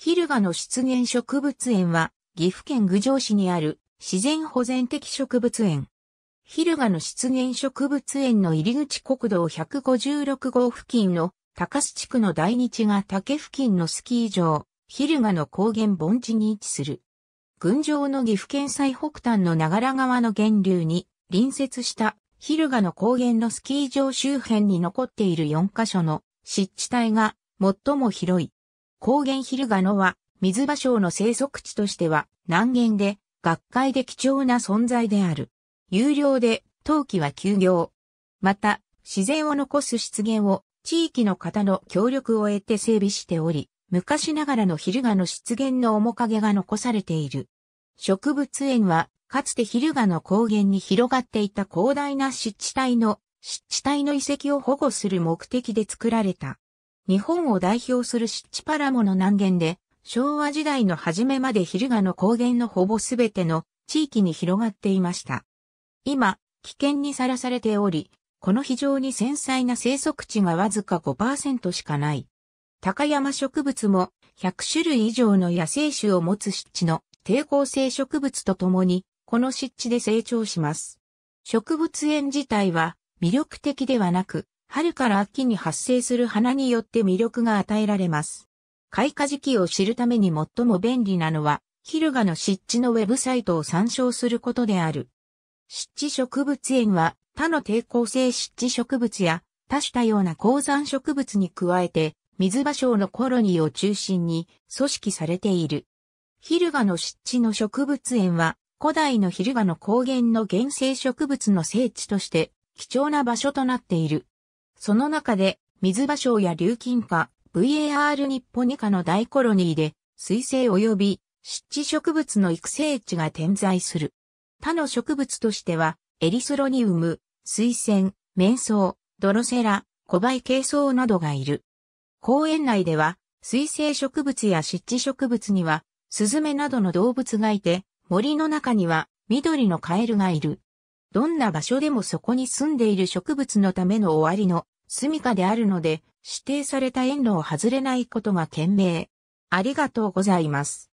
ヒルガの湿原植物園は、岐阜県郡上市にある自然保全的植物園。ヒルガの湿原植物園の入り口国道156号付近の高須地区の大日が竹付近のスキー場、ヒルガの高原盆地に位置する。群上の岐阜県最北端の長良川の源流に隣接したヒルガの高原のスキー場周辺に残っている4カ所の湿地帯が最も広い。高原ヒルガノは、水場省の生息地としては、難言で、学会で貴重な存在である。有料で、冬季は休業。また、自然を残す湿原を、地域の方の協力を得て整備しており、昔ながらのヒルガの湿原の面影が残されている。植物園は、かつてヒルガの高原に広がっていた広大な湿地帯の、湿地帯の遺跡を保護する目的で作られた。日本を代表する湿地パラモの南限で、昭和時代の初めまで昼ガの高原のほぼすべての地域に広がっていました。今、危険にさらされており、この非常に繊細な生息地がわずか5%しかない。高山植物も100種類以上の野生種を持つ湿地の抵抗性植物とともに、この湿地で成長します。植物園自体は魅力的ではなく、春から秋に発生する花によって魅力が与えられます。開花時期を知るために最も便利なのは、ヒルガの湿地のウェブサイトを参照することである。湿地植物園は他の抵抗性湿地植物や多種多様な鉱山植物に加えて水芭蕉のコロニーを中心に組織されている。ヒルガの湿地の植物園は古代のヒルガの高原の原生植物の聖地として貴重な場所となっている。その中で、水場蕉や流金花、VAR ニッポニカの大コロニーで、水生及び湿地植物の育成地が点在する。他の植物としては、エリスロニウム、水仙、綿草、ドロセラ、コケイソ草などがいる。公園内では、水生植物や湿地植物には、スズメなどの動物がいて、森の中には緑のカエルがいる。どんな場所でもそこに住んでいる植物のための終わりの住処であるので、指定された園路を外れないことが賢明。ありがとうございます。